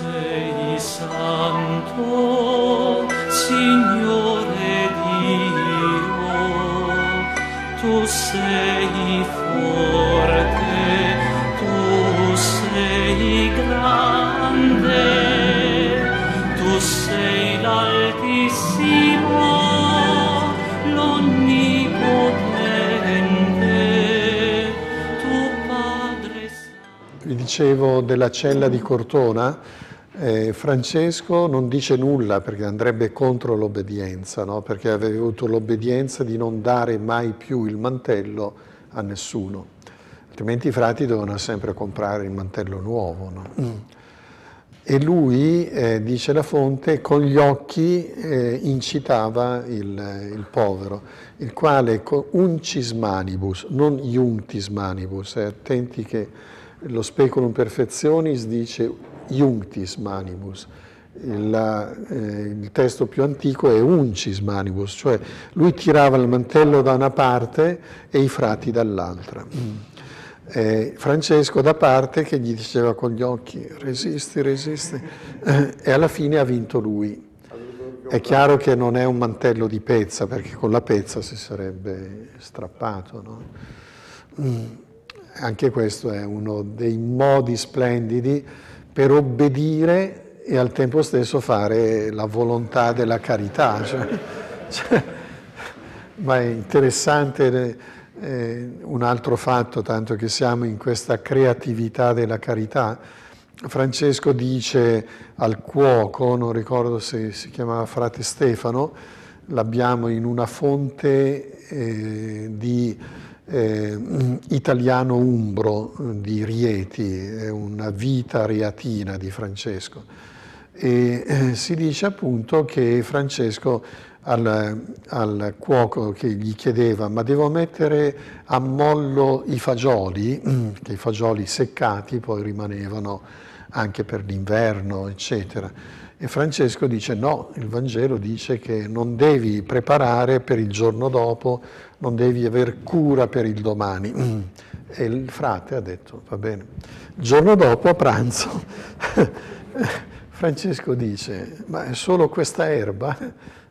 sei santo, Signore Dio, tu sei forte, tu sei grande, tu sei l'altissimo, l'onnipotente, tu Padre. Vi dicevo della cella di Cortona eh, Francesco non dice nulla perché andrebbe contro l'obbedienza, no? perché aveva avuto l'obbedienza di non dare mai più il mantello a nessuno, altrimenti i frati dovevano sempre comprare il mantello nuovo. No? Mm. E lui, eh, dice la fonte, con gli occhi eh, incitava il, il, povero, il quale con uncismanibus, non iuntismanibus, eh, attenti che lo speculum perfezionis dice iunctis manibus, il, eh, il, testo più antico è uncis manibus, cioè lui tirava il mantello da una parte e i frati dall'altra. Eh, Francesco da parte che gli diceva con gli occhi resisti, resisti, eh, e alla fine ha vinto lui. È chiaro che non è un mantello di pezza, perché con la pezza si sarebbe strappato. No? Mm. Anche questo è uno dei modi splendidi per obbedire e al tempo stesso fare la volontà della carità. Cioè, cioè, ma è interessante eh, eh, un altro fatto, tanto che siamo in questa creatività della carità. Francesco dice al cuoco, non ricordo se si chiamava frate Stefano, l'abbiamo in una fonte eh, di eh, italiano umbro eh, di Rieti, è una vita reatina di Francesco. E eh, si dice appunto che Francesco al, al, cuoco che gli chiedeva ma devo mettere a mollo i fagioli, che i fagioli seccati poi rimanevano anche per l'inverno, eccetera e Francesco dice no, il Vangelo dice che non devi preparare per il giorno dopo, non devi aver cura per il domani. Mm. E il frate ha detto, va bene. Il giorno dopo, a pranzo, Francesco dice, ma è solo questa erba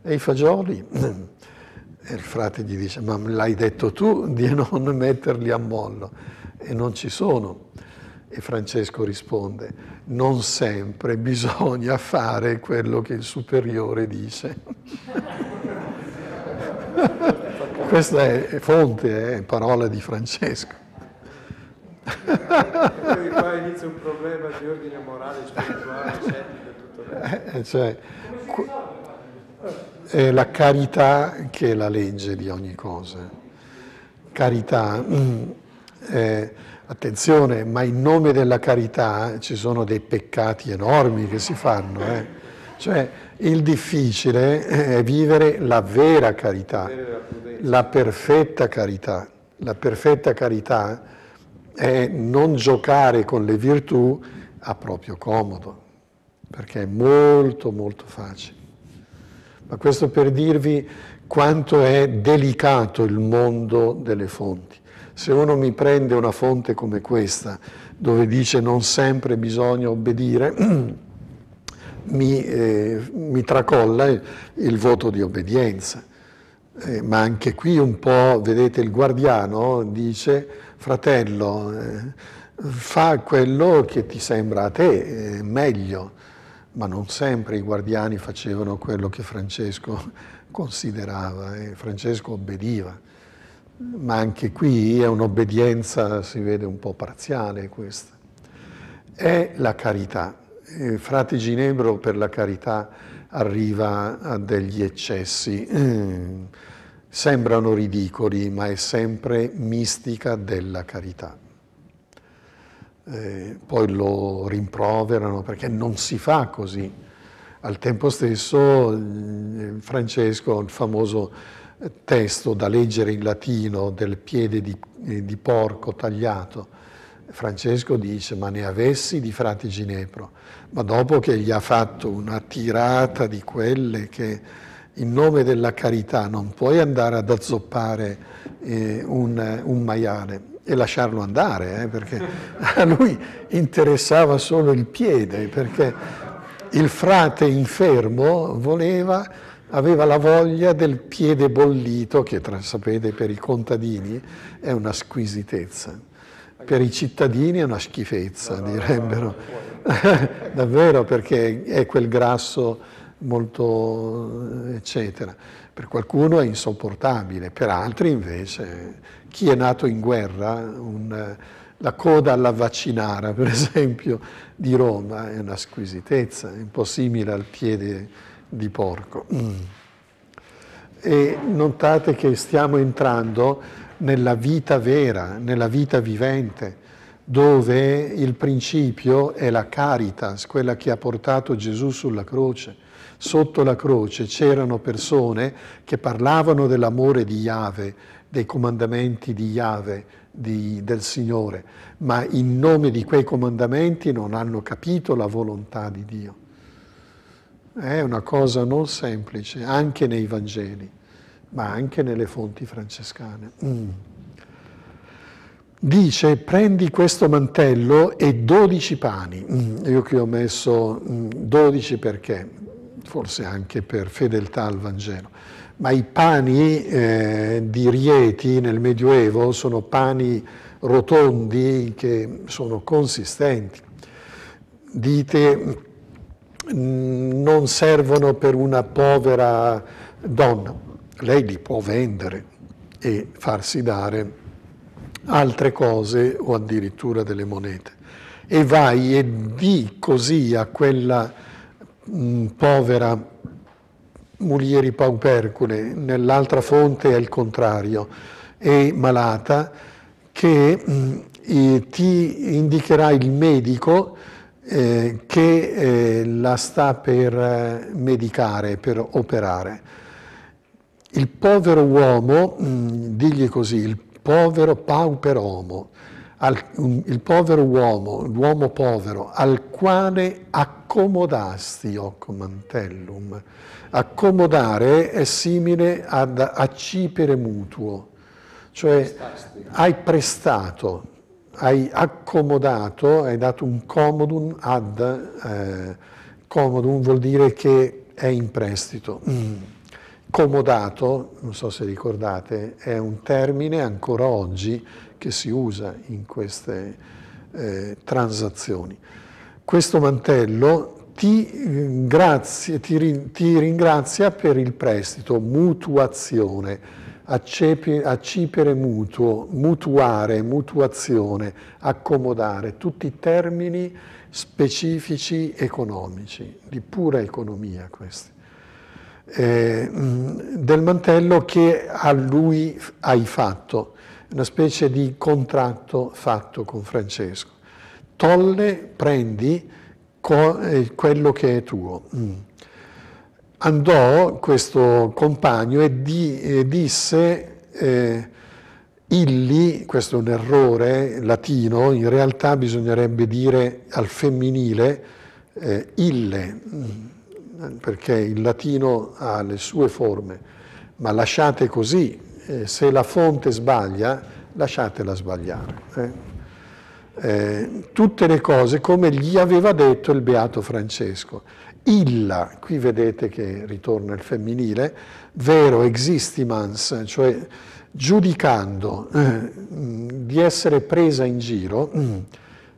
e i fagioli? E il frate gli dice, ma l'hai detto tu di non metterli a mollo? E non ci sono. E Francesco risponde, non sempre bisogna fare quello che il superiore dice. Questa è fonte, eh, è parola di Francesco. qua inizia un problema di ordine morale, spirituale, cioè, scettico e tutto. Eh, eh, cioè, è la carità che è la legge di ogni cosa. Carità. eh, Attenzione, ma in nome della carità eh, ci sono dei peccati enormi che si fanno. Eh? Cioè, il difficile eh, è vivere la vera carità, la perfetta carità. La perfetta carità è non giocare con le virtù a proprio comodo, perché è molto molto facile. Ma questo per dirvi quanto è delicato il mondo delle fonti. Se uno mi prende una fonte come questa, dove dice non sempre bisogna obbedire, mi, eh, mi tracolla il, il, voto di obbedienza. Eh, ma anche qui un po', vedete, il guardiano dice, fratello, eh, fa quello che ti sembra a te eh, meglio, ma non sempre i guardiani facevano quello che Francesco considerava, eh, Francesco obbediva ma anche qui è un'obbedienza, si vede un po' parziale questa. È la carità. Eh, Frate Ginevro per la carità arriva a degli eccessi. Mm. Sembrano ridicoli, ma è sempre mistica della carità. Eh, poi lo rimproverano perché non si fa così. Al tempo stesso Francesco, il famoso testo da leggere in latino del piede di, di porco tagliato, Francesco dice ma ne avessi di frate Ginepro, ma dopo che gli ha fatto una tirata di quelle che in nome della carità non puoi andare ad azzoppare eh, un, un, maiale e lasciarlo andare, eh, perché a lui interessava solo il piede, perché il frate infermo voleva aveva la voglia del piede bollito, che tra, sapete per i contadini è una squisitezza, per i cittadini è una schifezza, direbbero. Davvero, perché è quel grasso molto eccetera. Per qualcuno è insopportabile, per altri invece, chi è nato in guerra, un, la coda alla vaccinara, per esempio, di Roma è una squisitezza, è un po' simile al piede di porco. E notate che stiamo entrando nella vita vera, nella vita vivente, dove il principio è la caritas, quella che ha portato Gesù sulla croce. Sotto la croce c'erano persone che parlavano dell'amore di Yahweh, dei comandamenti di Yahweh, di, del Signore, ma in nome di quei comandamenti non hanno capito la volontà di Dio. È una cosa non semplice, anche nei Vangeli, ma anche nelle fonti francescane. Mm. Dice, prendi questo mantello e dodici pani. Mm. Io qui ho messo 12 mm, perché, forse anche per fedeltà al Vangelo. Ma i pani eh, di Rieti nel Medioevo sono pani rotondi che sono consistenti. Dite Mm, non servono per una povera donna, lei li può vendere e farsi dare altre cose o addirittura delle monete. E vai e di così a quella mh, mm, povera mulieri paupercule, nell'altra fonte è il contrario, è malata, che mh, mm, ti indicherà il medico eh, che eh, la sta per eh, medicare, per operare. Il povero uomo, mh, mm, digli così, il povero pauperomo, al, um, il povero uomo, l'uomo povero, al quale accomodasti, occo Accomodare è simile ad accipere mutuo, cioè Prestasti. hai prestato, hai accomodato, hai dato un comodum ad, eh, comodum vuol dire che è in prestito. Mm. Comodato, non so se ricordate, è un termine ancora oggi che si usa in queste eh, transazioni. Questo mantello ti, mm, grazie, ti, ti ringrazia per il prestito, mutuazione accepi, accipere mutuo, mutuare, mutuazione, accomodare, tutti termini specifici economici, di pura economia questi. Eh, del mantello che a lui hai fatto, una specie di contratto fatto con Francesco. Tolle prendi co- eh, quello che è tuo. Mm andò questo compagno e, di, e disse eh, illi, questo è un errore latino, in realtà bisognerebbe dire al femminile eh, ille, mm, perché il latino ha le sue forme, ma lasciate così, eh, se la fonte sbaglia, lasciatela sbagliare. Eh. Eh, tutte le cose come gli aveva detto il Beato Francesco. Illa, qui vedete che ritorna il femminile, vero existimans, cioè giudicando eh, di essere presa in giro, mm,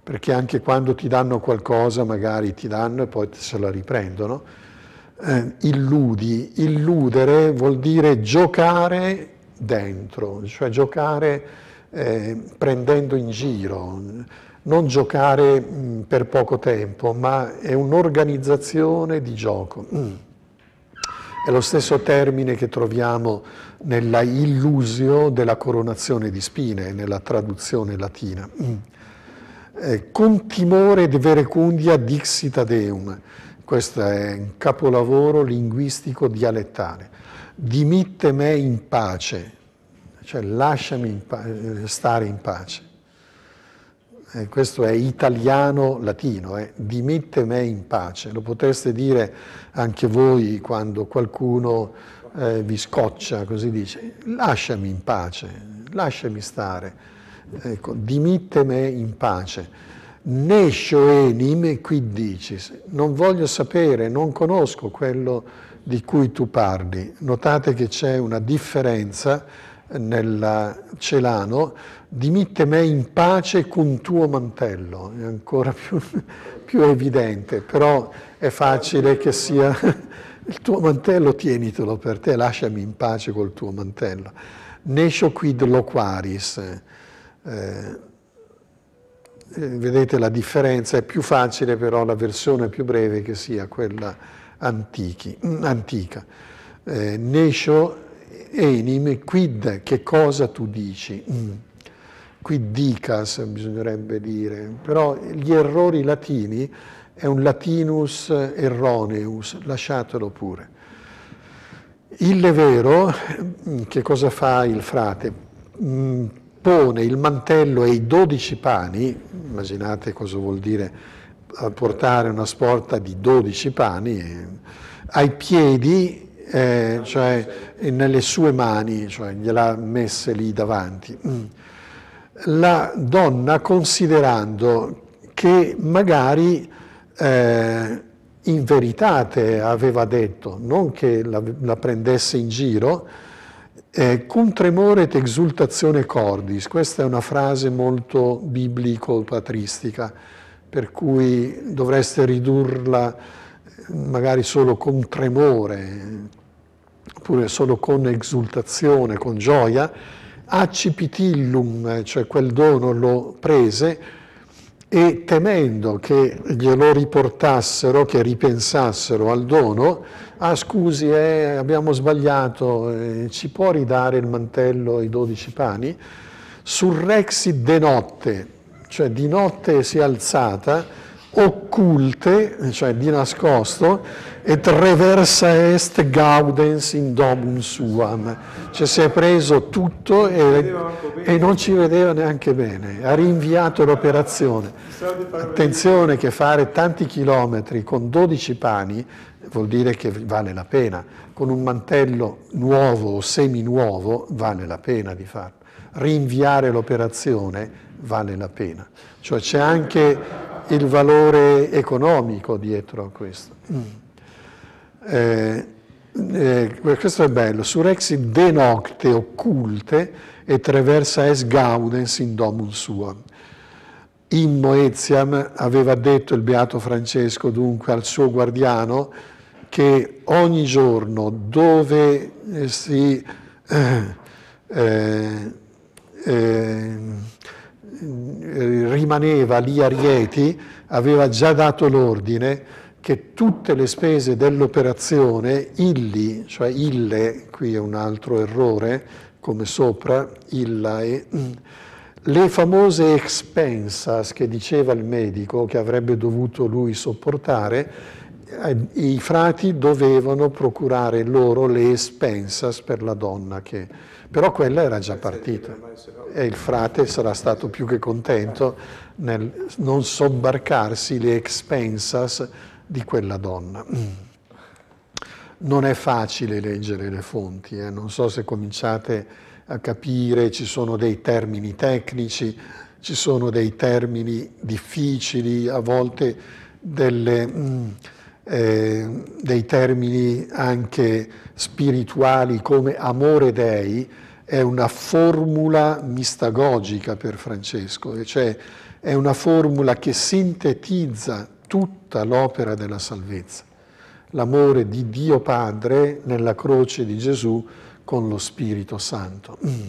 perché anche quando ti danno qualcosa magari ti danno e poi se la riprendono, eh, illudi, illudere vuol dire giocare dentro, cioè giocare eh, prendendo in giro, non giocare mh, mm, per poco tempo, ma è un'organizzazione di gioco. Mm. È lo stesso termine che troviamo nella illusio della coronazione di spine, nella traduzione latina. Mm. Eh, con timore de verecundia dixit deum, questo è un capolavoro linguistico dialettale. Dimitte me in pace, cioè lasciami in eh, stare in pace. Eh, questo è italiano latino, eh, dimette me in pace. Lo potreste dire anche voi quando qualcuno eh, vi scoccia, così dice, lasciami in pace, lasciami stare, ecco, dimette me in pace. Ne scioenim qui dicis, non voglio sapere, non conosco quello di cui tu parli. Notate che c'è una differenza nel Celano, dimitte me in pace con tuo mantello, è ancora più, più evidente, però è facile che sia il tuo mantello, tienitelo per te, lasciami in pace col tuo mantello. Nescio quid loquaris, eh, eh, vedete la differenza, è più facile però la versione più breve che sia quella antichi, mm, antica. Eh, nescio enim, quid, che cosa tu dici? Mm. Qui dicas bisognerebbe dire, però gli errori latini è un latinus erroneus, lasciatelo pure. Il vero, mm, che cosa fa il frate? Mm, pone il mantello e i dodici pani, immaginate cosa vuol dire portare una sporta di dodici pani, eh, ai piedi eh, cioè, nelle sue mani, cioè, gliela messe lì davanti. Mm. La donna considerando che magari eh, in veritate aveva detto, non che la, la prendesse in giro, eh, cum tremore et exultazione cordis, questa è una frase molto biblico-patristica, per cui dovreste ridurla magari solo con tremore, oppure solo con esultazione, con gioia, accipitillum, cioè quel dono lo prese e temendo che glielo riportassero, che ripensassero al dono, ah scusi, eh, abbiamo sbagliato, eh, ci può ridare il mantello e i dodici pani? Surrexit de notte, cioè di notte si è alzata, occulte, cioè di nascosto, et reversa est gaudens in domum suam. Cioè si è preso tutto e, e non ci vedeva neanche bene, ha rinviato l'operazione. Attenzione che fare tanti chilometri con 12 pani vuol dire che vale la pena, con un mantello nuovo o semi nuovo vale la pena di farlo. Rinviare l'operazione vale la pena. Cioè c'è anche il valore economico dietro a questo. Mm. Eh, eh, questo è bello, surexit de nocte occulte e traversa es gaudens in domum suam. In Moetiam aveva detto il Beato Francesco dunque al suo guardiano che ogni giorno dove eh, si eh, eh ehm, rimaneva lì a Rieti aveva già dato l'ordine che tutte le spese dell'operazione, illi, cioè ille, qui è un altro errore, come sopra, illa e le famose expensas che diceva il medico che avrebbe dovuto lui sopportare, eh, i frati dovevano procurare loro le espensas per la donna, che, però quella era già partita e il frate sarà stato più che contento nel non sobbarcarsi le expensas di quella donna. Mm. Non è facile leggere le fonti, eh? non so se cominciate a capire, ci sono dei termini tecnici, ci sono dei termini difficili, a volte delle... Mh, mm, eh, dei termini anche spirituali come amore dei è una formula mistagogica per Francesco, cioè è una formula che sintetizza tutta l'opera della salvezza, l'amore di Dio Padre nella croce di Gesù con lo Spirito Santo. Mm.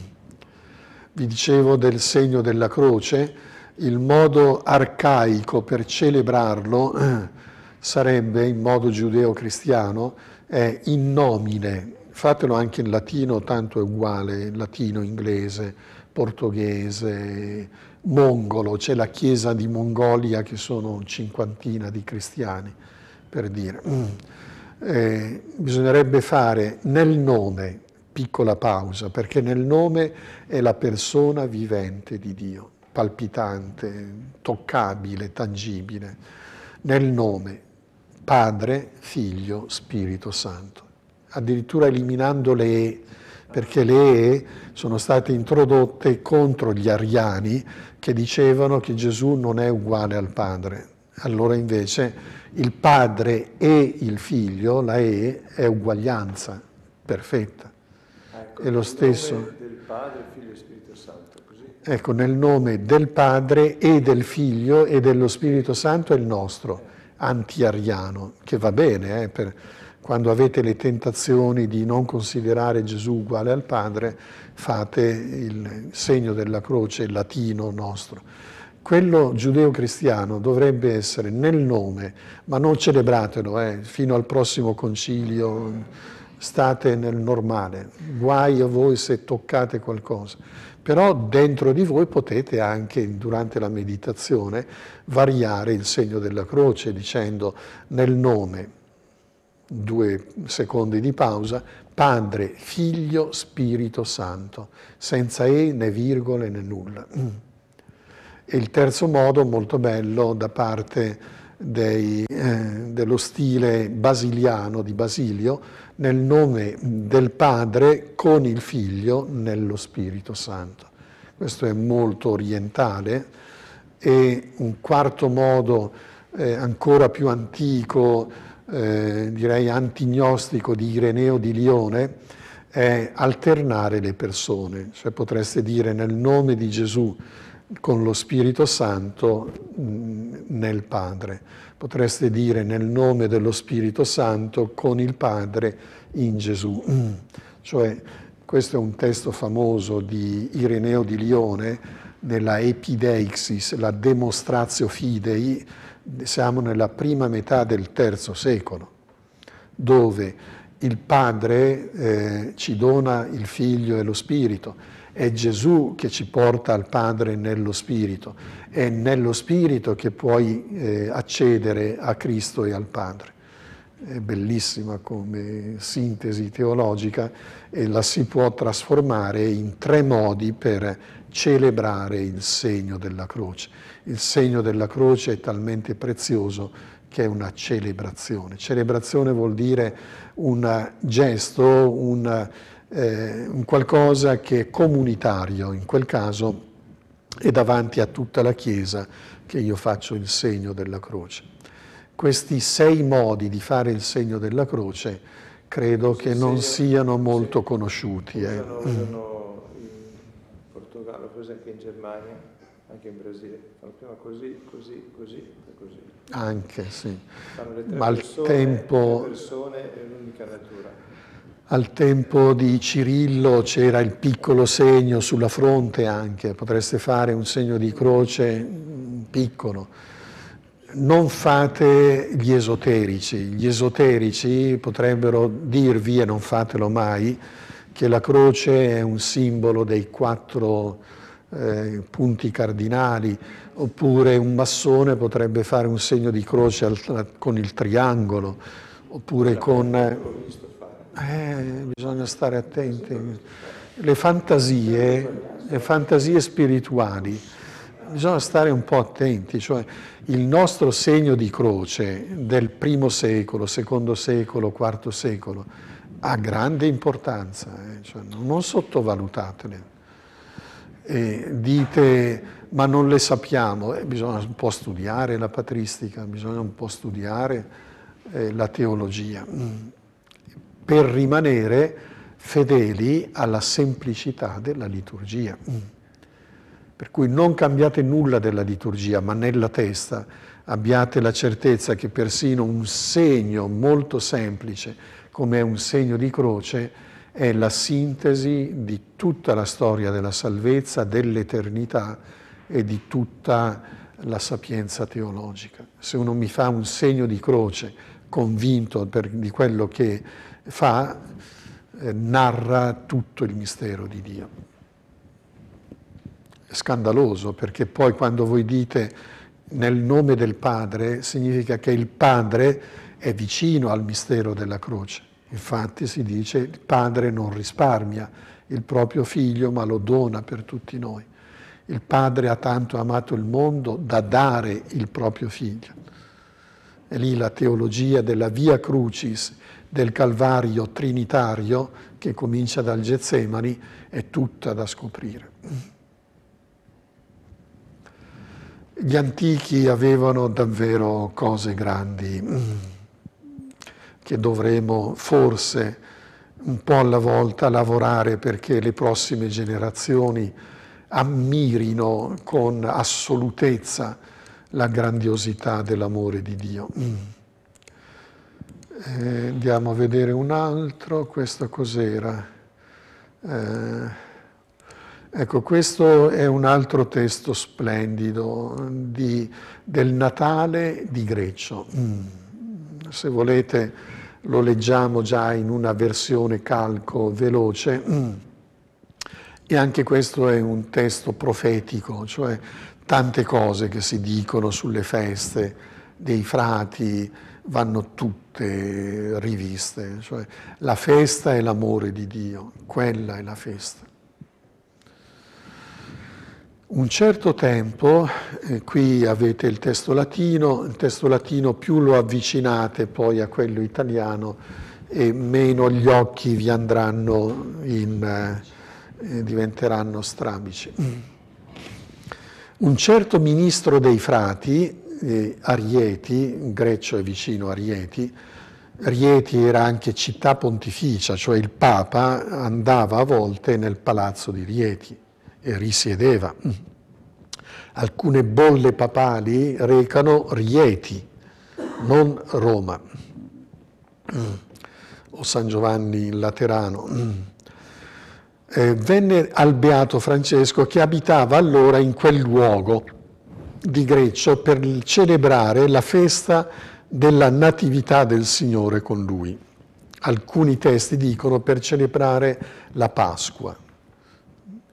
Vi dicevo del segno della croce, il modo arcaico per celebrarlo eh, sarebbe in modo giudeo-cristiano eh, in nomine, fatelo anche in latino, tanto è uguale, latino, inglese, portoghese, mongolo, c'è la chiesa di Mongolia che sono cinquantina di cristiani, per dire. Mm. Eh, bisognerebbe fare nel nome, piccola pausa, perché nel nome è la persona vivente di Dio, palpitante, toccabile, tangibile, nel nome, Padre, Figlio, Spirito Santo, addirittura eliminando le E, perché le E sono state introdotte contro gli ariani che dicevano che Gesù non è uguale al Padre. Allora invece il Padre e il Figlio, la E, è uguaglianza perfetta. Ecco, è lo stesso. del Padre, Figlio e Spirito Santo, così. Ecco, nel nome del Padre e del Figlio e dello Spirito Santo è il nostro anti-ariano, che va bene eh, per, quando avete le tentazioni di non considerare Gesù uguale al Padre, fate il segno della croce latino nostro. Quello giudeo-cristiano dovrebbe essere nel nome, ma non celebratelo eh, fino al prossimo concilio state nel normale, guai a voi se toccate qualcosa, però dentro di voi potete anche durante la meditazione variare il segno della croce dicendo nel nome, due secondi di pausa, Padre, Figlio, Spirito Santo, senza E né virgole né nulla. E il terzo modo molto bello da parte dei, eh, dello stile basiliano di Basilio, nel nome del Padre con il Figlio nello Spirito Santo. Questo è molto orientale e un quarto modo eh, ancora più antico, eh, direi antignostico di Ireneo di Lione è alternare le persone, cioè potreste dire nel nome di Gesù con lo Spirito Santo mm, nel Padre. Potreste dire nel nome dello Spirito Santo con il Padre in Gesù. Mm. Cioè, questo è un testo famoso di Ireneo di Lione nella Epideixis, la Demostratio Fidei, siamo nella prima metà del terzo secolo, dove il Padre eh, ci dona il Figlio e lo Spirito è Gesù che ci porta al Padre nello Spirito, è nello Spirito che puoi eh, accedere a Cristo e al Padre. È bellissima come sintesi teologica e la si può trasformare in tre modi per celebrare il segno della croce. Il segno della croce è talmente prezioso che è una celebrazione. Celebrazione vuol dire un gesto, un eh, un qualcosa che è comunitario in quel caso e davanti a tutta la Chiesa che io faccio il segno della croce. Questi sei modi di fare il segno della croce credo sì, che non segno, siano molto sì, conosciuti. Usano, eh. usano mm. in Portogallo, così anche in Germania, anche in Brasile. Fanno prima così, così, così e così. Anche, sì. Fanno le tre Ma persone, tempo... le persone e l'unica natura. Al tempo di Cirillo c'era il piccolo segno sulla fronte anche, potreste fare un segno di croce mm, piccolo. Non fate gli esoterici, gli esoterici potrebbero dirvi, e non fatelo mai, che la croce è un simbolo dei quattro eh, punti cardinali, oppure un massone potrebbe fare un segno di croce al, con il triangolo, oppure con... Eh, eh, bisogna stare attenti. Le fantasie, le fantasie spirituali, bisogna stare un po' attenti. Cioè, il nostro segno di croce del primo secolo, secondo secolo, quarto secolo, ha grande importanza. Eh? Cioè, non sottovalutatele. E dite, ma non le sappiamo. Eh, bisogna un po' studiare la patristica, bisogna un po' studiare eh, la teologia. Mm per rimanere fedeli alla semplicità della liturgia. Mm. Per cui non cambiate nulla della liturgia, ma nella testa abbiate la certezza che persino un segno molto semplice, come un segno di croce, è la sintesi di tutta la storia della salvezza, dell'eternità e di tutta la sapienza teologica. Se uno mi fa un segno di croce convinto per, di quello che fa, eh, narra tutto il mistero di Dio. È scandaloso perché poi quando voi dite nel nome del Padre significa che il Padre è vicino al mistero della croce. Infatti si dice il Padre non risparmia il proprio figlio ma lo dona per tutti noi. Il Padre ha tanto amato il mondo da dare il proprio figlio. E lì la teologia della via crucis del Calvario trinitario che comincia dal Getsemani è tutta da scoprire. Gli antichi avevano davvero cose grandi che dovremo forse un po' alla volta lavorare perché le prossime generazioni ammirino con assolutezza la grandiosità dell'amore di Dio. Eh, andiamo a vedere un altro, questo cos'era? Eh, ecco, questo è un altro testo splendido di, del Natale di Greccio. Mm. Se volete lo leggiamo già in una versione calco veloce. Mm. E anche questo è un testo profetico, cioè tante cose che si dicono sulle feste dei frati, vanno tutte riviste, cioè la festa è l'amore di Dio, quella è la festa. Un certo tempo, eh, qui avete il testo latino, il testo latino più lo avvicinate poi a quello italiano e meno gli occhi vi andranno in, eh, eh diventeranno strabici. Un certo ministro dei frati, eh, Arieti, greco è vicino a Rieti, Rieti era anche città pontificia, cioè il Papa andava a volte nel palazzo di Rieti e risiedeva. Alcune bolle papali recano Rieti, non Roma o San Giovanni in Laterano. Eh, venne al Beato Francesco che abitava allora in quel luogo di Greccio per celebrare la festa della natività del Signore con lui. Alcuni testi dicono per celebrare la Pasqua.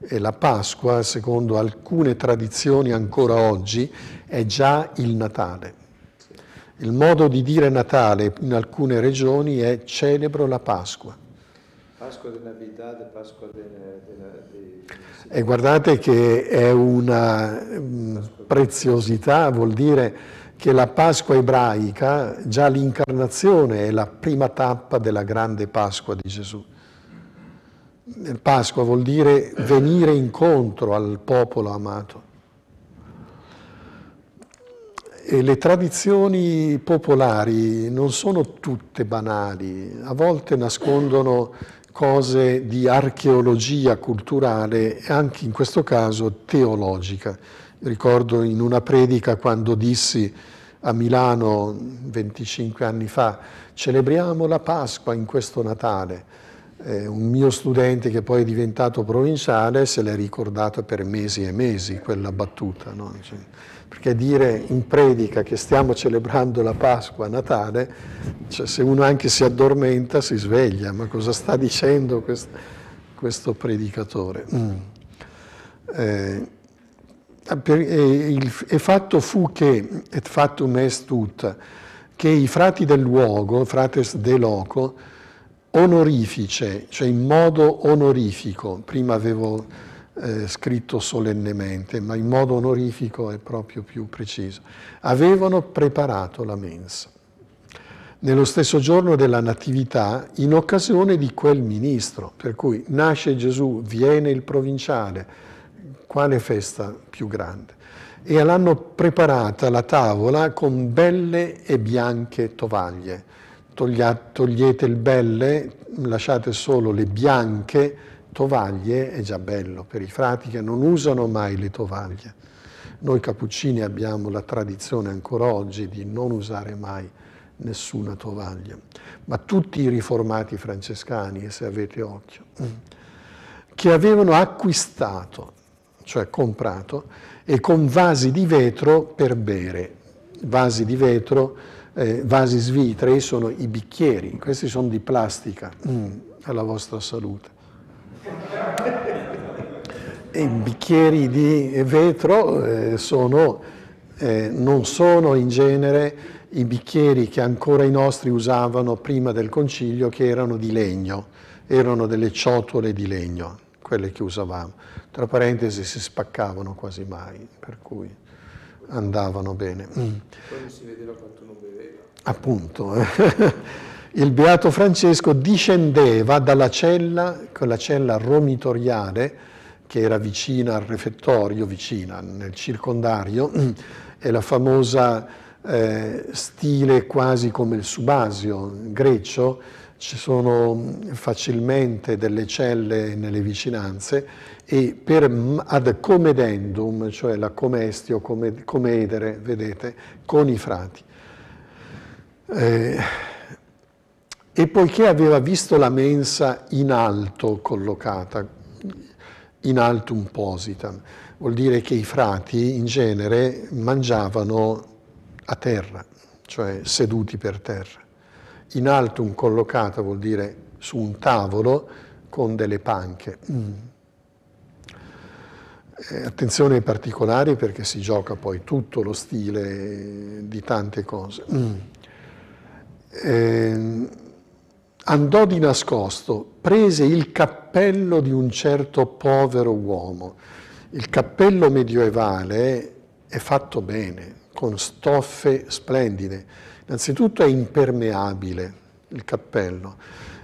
E la Pasqua, secondo alcune tradizioni ancora oggi, è già il Natale. Il modo di dire Natale in alcune regioni è celebro la Pasqua. Pasqua di Navidad, Pasqua di... E guardate che è una mm, preziosità, vuol dire che la Pasqua ebraica, già l'incarnazione è la prima tappa della grande Pasqua di Gesù. Eh, Pasqua vuol dire venire incontro al popolo amato. E le tradizioni popolari non sono tutte banali, a volte nascondono cose di archeologia culturale e anche in questo caso teologica. Ricordo in una predica quando dissi a Milano 25 anni fa celebriamo la Pasqua in questo Natale eh, un mio studente che poi è diventato provinciale se l'è ricordata per mesi e mesi quella battuta, no? cioè, perché dire in predica che stiamo celebrando la Pasqua a Natale, cioè, se uno anche si addormenta si sveglia, ma cosa sta dicendo quest, questo predicatore? Mm. Eh, per, e, il, e fatto fu che, et fatto est tutta, che i frati del luogo, frates de loco, onorifice, cioè in modo onorifico. Prima avevo eh, scritto solennemente, ma in modo onorifico è proprio più preciso. Avevano preparato la mensa. Nello stesso giorno della Natività, in occasione di quel ministro, per cui nasce Gesù, viene il provinciale, quale festa più grande? E l'hanno preparata la tavola con belle e bianche tovaglie togliete il belle, lasciate solo le bianche tovaglie, è già bello per i frati che non usano mai le tovaglie. Noi cappuccini abbiamo la tradizione ancora oggi di non usare mai nessuna tovaglia, ma tutti i riformati francescani, se avete occhio, che avevano acquistato, cioè comprato, e con vasi di vetro per bere, vasi di vetro eh, vasi svitrei sono i bicchieri, questi sono di plastica, mm, alla vostra salute. I bicchieri di vetro eh, sono, eh, non sono in genere i bicchieri che ancora i nostri usavano prima del concilio, che erano di legno, erano delle ciotole di legno, quelle che usavamo. Tra parentesi si spaccavano quasi mai, per cui andavano bene. Mm. Poi si vedeva quanto non beveva. Appunto, eh. il Beato Francesco discendeva dalla cella, quella cella romitoriale che era vicina al refettorio, vicina nel circondario, è la famosa eh, stile quasi come il subasio grecio, ci sono mm, facilmente delle celle nelle vicinanze e per mm, ad comedendum, cioè la comestio, comedere, vedete, con i frati. Eh, e poiché aveva visto la mensa in alto collocata, in altum positam, vuol dire che i frati in genere mangiavano a terra, cioè seduti per terra. In altum collocata vuol dire su un tavolo con delle panche. Mm. Eh, attenzione ai particolari perché si gioca poi tutto lo stile di tante cose. Mm eh, andò di nascosto, prese il cappello di un certo povero uomo. Il cappello medioevale è fatto bene, con stoffe splendide. Innanzitutto è impermeabile il cappello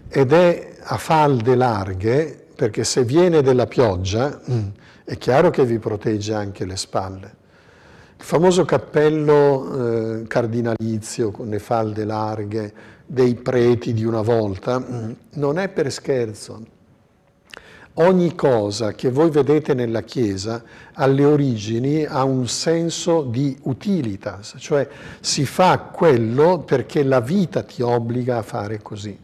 ed è a falde larghe perché se viene della pioggia mm, è chiaro che vi protegge anche le spalle. Il famoso cappello eh, cardinalizio con le falde larghe dei preti di una volta mm, non è per scherzo. Ogni cosa che voi vedete nella Chiesa alle origini ha un senso di utilitas, cioè si fa quello perché la vita ti obbliga a fare così.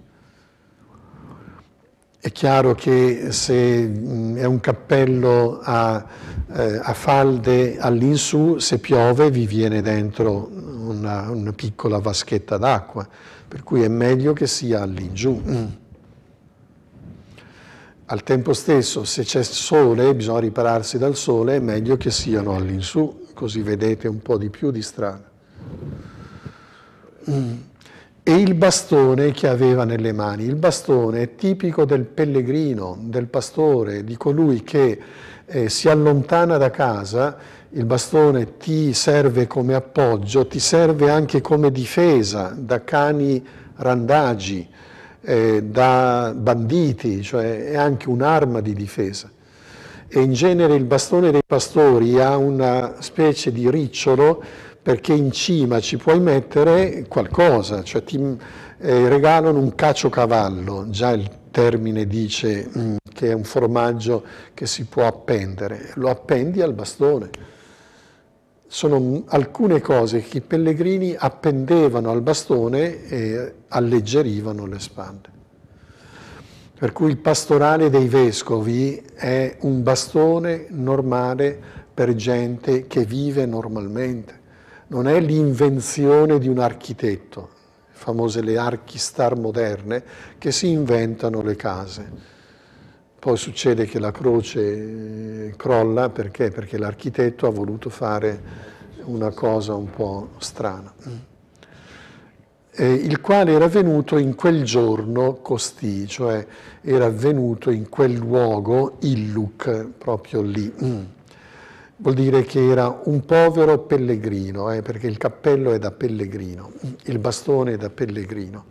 È chiaro che se è un cappello a, eh, a falde all'insù, se piove vi viene dentro una, una piccola vaschetta d'acqua, per cui è meglio che sia all'ingiù. Mm. Al tempo stesso, se c'è sole, bisogna ripararsi dal sole, è meglio che siano all'insù, così vedete un po' di più di strada. Mm e il bastone che aveva nelle mani. Il bastone è tipico del pellegrino, del pastore, di colui che eh, si allontana da casa. Il bastone ti serve come appoggio, ti serve anche come difesa da cani randagi, eh, da banditi, cioè è anche un'arma di difesa. E in genere il bastone dei pastori ha una specie di ricciolo perché in cima ci puoi mettere qualcosa, cioè ti eh, regalano un caciocavallo, già il termine dice mh, mm, che è un formaggio che si può appendere, lo appendi al bastone. Sono alcune cose che i pellegrini appendevano al bastone e alleggerivano le spalle. Per cui il pastorale dei vescovi è un bastone normale per gente che vive normalmente non è l'invenzione di un architetto, famose le archistar moderne, che si inventano le case. Poi succede che la croce eh, crolla perché? Perché l'architetto ha voluto fare una cosa un po' strana. Eh, il quale era venuto in quel giorno costì, cioè era venuto in quel luogo, il Illuc, proprio lì vuol dire che era un povero pellegrino, eh, perché il cappello è da pellegrino, il bastone è da pellegrino,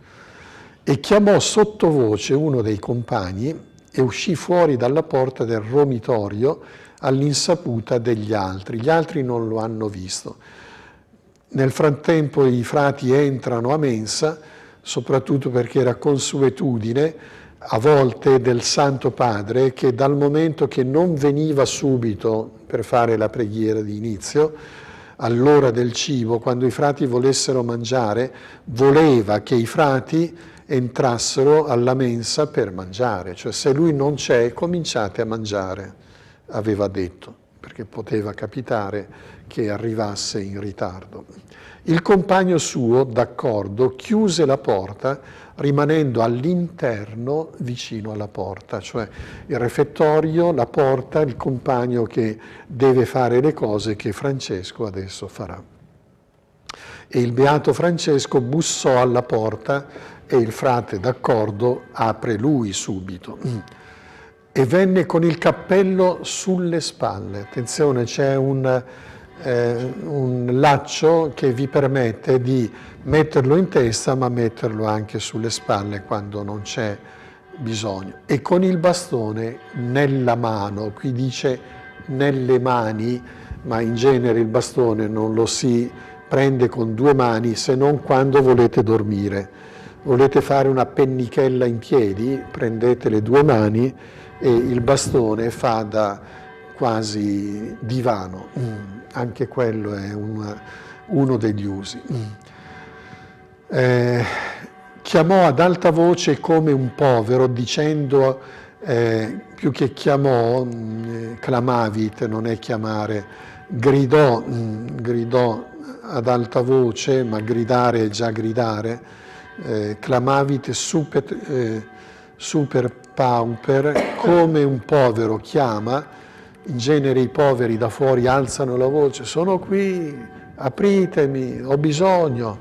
e chiamò sottovoce uno dei compagni e uscì fuori dalla porta del romitorio all'insaputa degli altri. Gli altri non lo hanno visto. Nel frattempo i frati entrano a mensa, soprattutto perché era consuetudine, a volte del Santo Padre che dal momento che non veniva subito per fare la preghiera di inizio, all'ora del cibo, quando i frati volessero mangiare, voleva che i frati entrassero alla mensa per mangiare, cioè se lui non c'è cominciate a mangiare, aveva detto, perché poteva capitare che arrivasse in ritardo. Il compagno suo, d'accordo, chiuse la porta rimanendo all'interno vicino alla porta, cioè il refettorio, la porta, il compagno che deve fare le cose che Francesco adesso farà. E il beato Francesco bussò alla porta e il frate d'accordo apre lui subito. E venne con il cappello sulle spalle. Attenzione, c'è un eh, un laccio che vi permette di metterlo in testa ma metterlo anche sulle spalle quando non c'è bisogno. E con il bastone nella mano, qui dice nelle mani, ma in genere il bastone non lo si prende con due mani se non quando volete dormire. Volete fare una pennichella in piedi, prendete le due mani e il bastone fa da quasi divano, mm, anche quello è un, uno degli usi. Mm. Eh, chiamò ad alta voce come un povero dicendo, eh, più che chiamò, mh, mm, clamavit, non è chiamare, gridò, mh, mm, gridò ad alta voce, ma gridare è già gridare, eh, clamavit super, eh, super pauper, come un povero chiama, in genere i poveri da fuori alzano la voce, sono qui, apritemi, ho bisogno.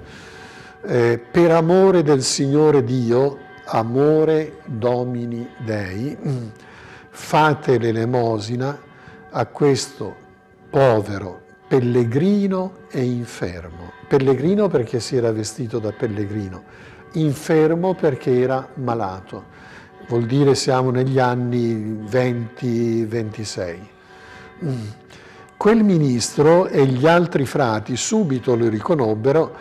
Eh, per amore del Signore Dio, amore domini dei, fate l'elemosina a questo povero pellegrino e infermo. Pellegrino perché si era vestito da pellegrino, infermo perché era malato vuol dire siamo negli anni 20-26. Mm. Quel ministro e gli altri frati subito lo riconobbero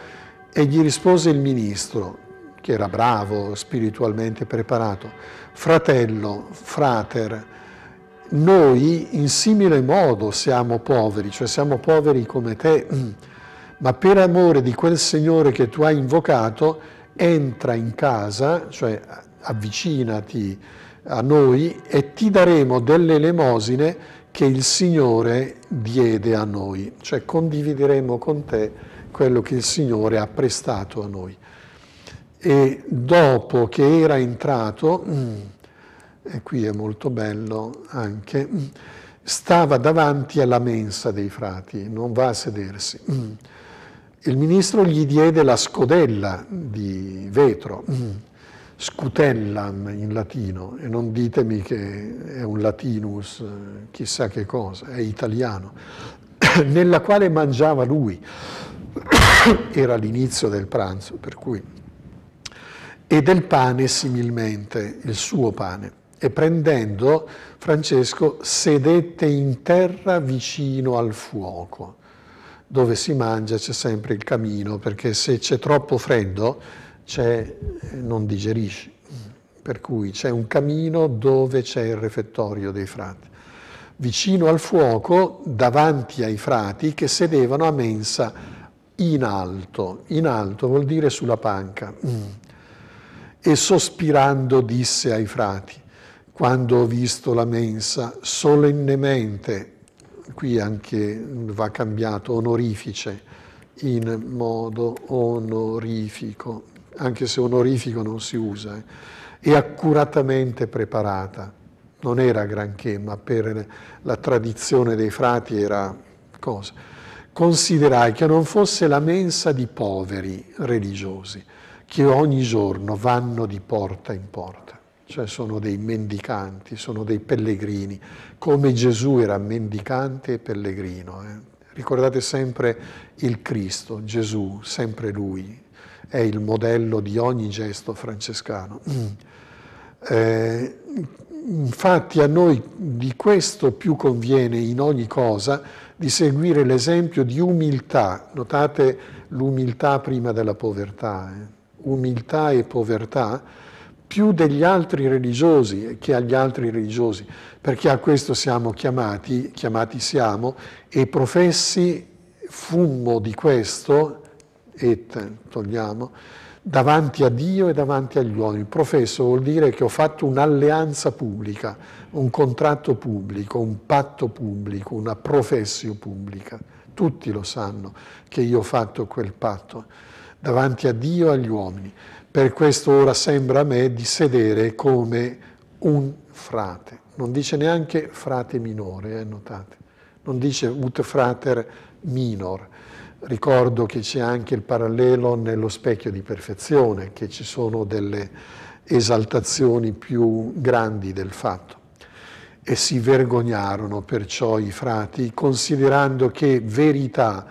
e gli rispose il ministro, che era bravo, spiritualmente preparato, fratello, frater, noi in simile modo siamo poveri, cioè siamo poveri come te, mm. ma per amore di quel Signore che tu hai invocato, entra in casa, cioè avvicinati a noi e ti daremo delle elemosine che il Signore diede a noi, cioè condivideremo con te quello che il Signore ha prestato a noi. E dopo che era entrato, mm, e qui è molto bello anche, mm, stava davanti alla mensa dei frati, non va a sedersi. Mm. Il ministro gli diede la scodella di vetro scutellam in latino e non ditemi che è un latinus eh, chissà che cosa, è italiano, nella quale mangiava lui. Era l'inizio del pranzo, per cui e del pane similmente, il suo pane. E prendendo Francesco sedette in terra vicino al fuoco. Dove si mangia c'è sempre il camino, perché se c'è troppo freddo c'è, non digerisci, per cui c'è un camino dove c'è il refettorio dei frati. Vicino al fuoco, davanti ai frati che sedevano a mensa in alto, in alto vuol dire sulla panca, e sospirando disse ai frati, quando ho visto la mensa solennemente, qui anche va cambiato onorifice, in modo onorifico, anche se onorifico non si usa, eh, e accuratamente preparata. Non era granché, ma per la tradizione dei frati era cosa. Considerai che non fosse la mensa di poveri religiosi, che ogni giorno vanno di porta in porta cioè sono dei mendicanti, sono dei pellegrini, come Gesù era mendicante e pellegrino. Eh. Ricordate sempre il Cristo, Gesù, sempre Lui, è il modello di ogni gesto francescano. Mm. Eh, infatti a noi di questo più conviene in ogni cosa di seguire l'esempio di umiltà, notate l'umiltà prima della povertà, eh? umiltà e povertà, più degli altri religiosi che agli altri religiosi, perché a questo siamo chiamati, chiamati siamo, e professi fummo di questo et, togliamo, davanti a Dio e davanti agli uomini. Professo vuol dire che ho fatto un'alleanza pubblica, un contratto pubblico, un patto pubblico, una professio pubblica. Tutti lo sanno che io ho fatto quel patto davanti a Dio e agli uomini. Per questo ora sembra a me di sedere come un frate. Non dice neanche frate minore, eh, notate. Non dice ut frater minor, Ricordo che c'è anche il parallelo nello specchio di perfezione, che ci sono delle esaltazioni più grandi del fatto. E si vergognarono perciò i frati, considerando che verità,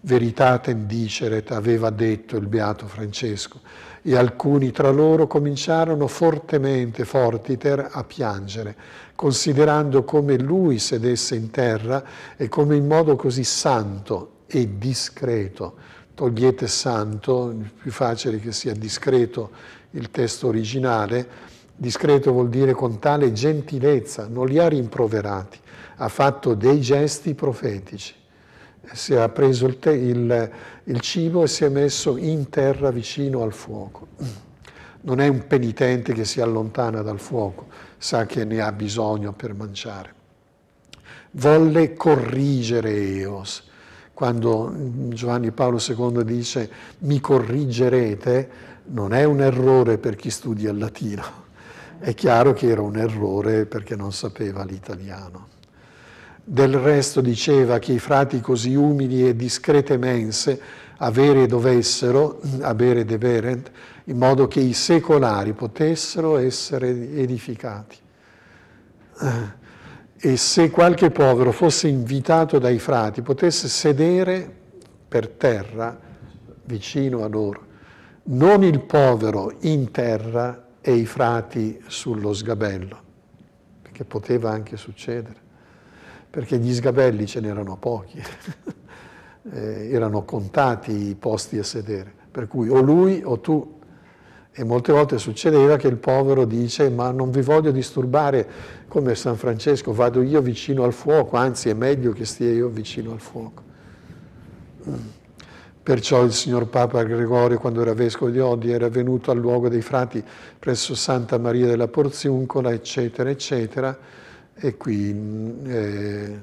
veritatem diceret, aveva detto il beato Francesco, e alcuni tra loro cominciarono fortemente, fortiter, a piangere, considerando come lui sedesse in terra e come in modo così santo e discreto. Togliete santo, è più facile che sia discreto il testo originale. Discreto vuol dire con tale gentilezza, non li ha rimproverati, ha fatto dei gesti profetici. Si è preso il, te, il, il cibo e si è messo in terra vicino al fuoco. Non è un penitente che si allontana dal fuoco, sa che ne ha bisogno per mangiare. Volle corrigere Eos quando Giovanni Paolo II dice mi corrigerete, non è un errore per chi studia il latino, è chiaro che era un errore perché non sapeva l'italiano. Del resto diceva che i frati così umili e discrete mense avere dovessero, avere deverent, in modo che i secolari potessero essere edificati. Eh, e se qualche povero fosse invitato dai frati potesse sedere per terra vicino a loro, non il povero in terra e i frati sullo sgabello, perché poteva anche succedere, perché gli sgabelli ce n'erano pochi, eh, erano contati i posti a sedere, per cui o lui o tu e molte volte succedeva che il povero dice ma non vi voglio disturbare come San Francesco, vado io vicino al fuoco, anzi è meglio che stia io vicino al fuoco. Mm. Perciò il signor Papa Gregorio, quando era vescovo di Odi, era venuto al luogo dei frati presso Santa Maria della Porziuncola, eccetera, eccetera, e qui mm, eh,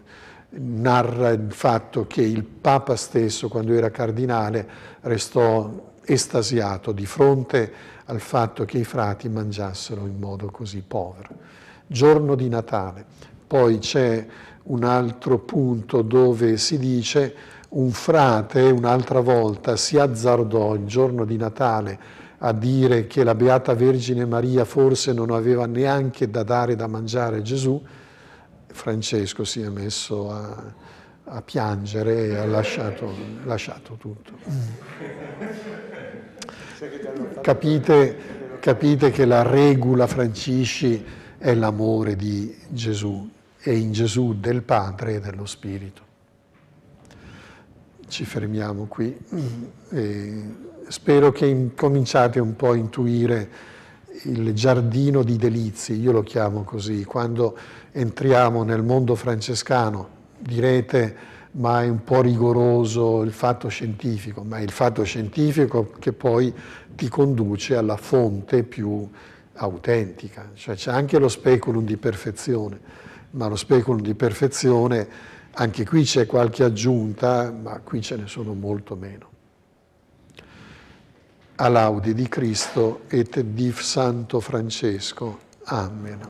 narra il fatto che il Papa stesso, quando era cardinale, restò estasiato di fronte al fatto che i frati mangiassero in modo così povero. Giorno di Natale. Poi c'è un altro punto dove si dice un frate un'altra volta si azzardò il giorno di Natale a dire che la Beata Vergine Maria forse non aveva neanche da dare da mangiare a Gesù, Francesco si è messo a, a piangere e ha lasciato, lasciato tutto. Capite, capite che la regola Francisci è l'amore di Gesù e in Gesù del Padre e dello Spirito. Ci fermiamo qui e spero che cominciate un po' a intuire il giardino di delizi, io lo chiamo così, quando entriamo nel mondo francescano direte ma è un po' rigoroso il fatto scientifico, ma è il fatto scientifico che poi ti conduce alla fonte più autentica, cioè c'è anche lo speculum di perfezione, ma lo speculum di perfezione, anche qui c'è qualche aggiunta, ma qui ce ne sono molto meno. Alaudi di Cristo et di Santo Francesco. Amen.